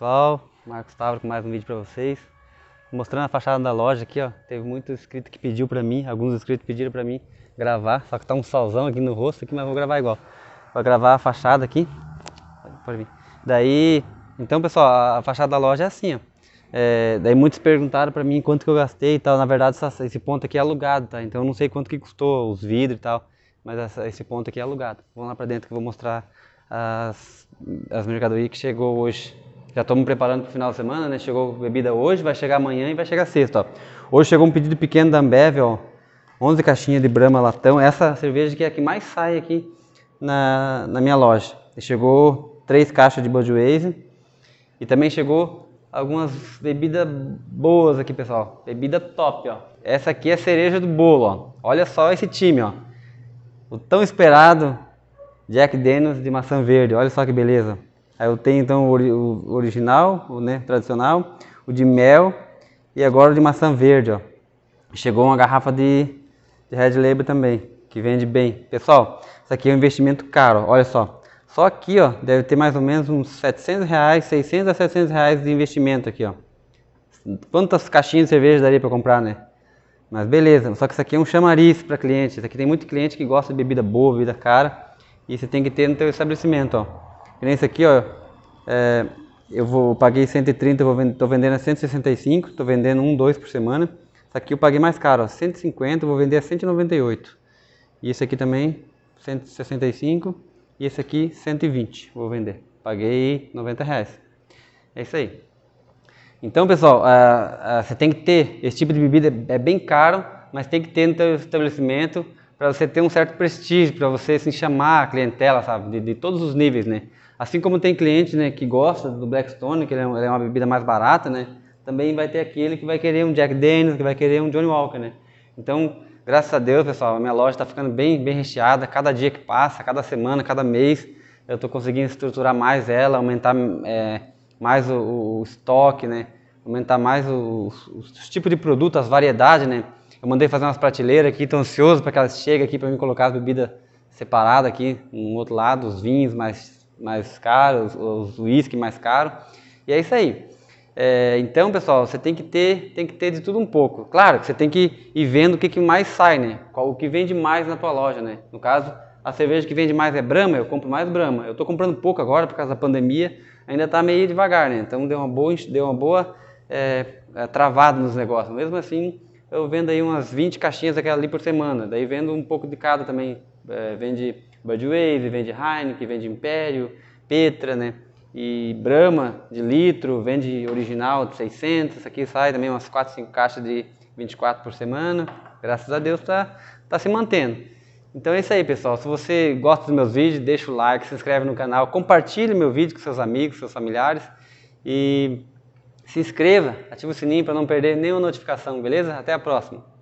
pessoal, Marcos Tavro com mais um vídeo para vocês Mostrando a fachada da loja aqui, ó Teve muito inscrito que pediu para mim, alguns inscritos pediram para mim gravar Só que tá um solzão aqui no rosto, aqui, mas vou gravar igual Vou gravar a fachada aqui Pode vir Daí, então pessoal, a fachada da loja é assim, ó é, daí muitos perguntaram para mim quanto que eu gastei e tal. Na verdade, essa, esse ponto aqui é alugado, tá? Então eu não sei quanto que custou os vidros e tal, mas essa, esse ponto aqui é alugado. Vamos lá para dentro que eu vou mostrar as, as mercadorias que chegou hoje. Já estamos preparando para o final de semana, né? Chegou bebida hoje, vai chegar amanhã e vai chegar sexta. Ó. Hoje chegou um pedido pequeno da Ambev, ó, 11 caixinhas de Brahma Latão. Essa cerveja que é a que mais sai aqui na, na minha loja. chegou três caixas de Budweiser e também chegou algumas bebidas boas aqui, pessoal. Bebida top, ó. Essa aqui é a cereja do bolo, ó. Olha só esse time, ó. O tão esperado Jack Daniels de maçã verde. Olha só que beleza. Aí eu tenho então o, original, o né, tradicional, o de mel e agora o de maçã verde, ó. Chegou uma garrafa de, de Red Label também, que vende bem. Pessoal, isso aqui é um investimento caro, olha só. Só aqui, ó, deve ter mais ou menos uns 700 reais, 600 a 700 reais de investimento aqui, ó. Quantas caixinhas de cerveja daria para comprar, né? Mas beleza, só que isso aqui é um chamariz para clientes. Isso aqui tem muito cliente que gosta de bebida boa, bebida cara. E você tem que ter no seu estabelecimento, ó. E nesse aqui, ó, é, eu vou, paguei 130, vou vend, tô vendendo a 165, tô vendendo um, dois por semana. Esse aqui eu paguei mais caro, ó, 150, vou vender a 198. E esse aqui também, 165. E esse aqui, 120, vou vender. Paguei 90 reais. É isso aí. Então, pessoal, uh, uh, você tem que ter esse tipo de bebida, é bem caro, mas tem que ter no seu estabelecimento para você ter um certo prestígio, para você se assim, chamar a clientela, sabe, de, de, todos os níveis, né? Assim como tem cliente, né, que gosta do Blackstone, que ele é, ele é uma bebida mais barata, né? Também vai ter aquele que vai querer um Jack Daniels, que vai querer um Johnny Walker, né? Então, graças a Deus, pessoal, a minha loja está ficando bem, bem recheada. Cada dia que passa, cada semana, cada mês, eu estou conseguindo estruturar mais ela, aumentar é, mais o, o, estoque, né? Aumentar mais os, os tipos de produto, as variedades, né? Eu mandei fazer umas prateleiras aqui, estou ansioso para que elas cheguem aqui para mim colocar as bebidas separadas aqui, no outro lado, os vinhos mais, mais caros, os uísque mais caros. E é isso aí. É, então, pessoal, você tem que ter, tem que ter de tudo um pouco. Claro, você tem que ir vendo o que, que mais sai, né? Qual, o que vende mais na tua loja, né? No caso, a cerveja que vende mais é Brahma, eu compro mais Brahma. Eu estou comprando pouco agora por causa da pandemia, ainda está meio devagar, né? Então deu uma boa, deu uma boa é, é, travada nos negócios. Mesmo assim, eu vendo aí umas 20 caixinhas daquela ali por semana. Daí vendo um pouco de cada também. É, vende Wave vende Heineken, vende Império, Petra, né? E Brahma de litro, vende original de 600. Isso aqui sai também umas 4, 5 caixas de 24 por semana. Graças a Deus tá, tá se mantendo. Então é isso aí, pessoal. Se você gosta dos meus vídeos, deixa o like, se inscreve no canal, compartilhe meu vídeo com seus amigos, seus familiares. E se inscreva, ative o sininho para não perder nenhuma notificação, beleza? Até a próxima!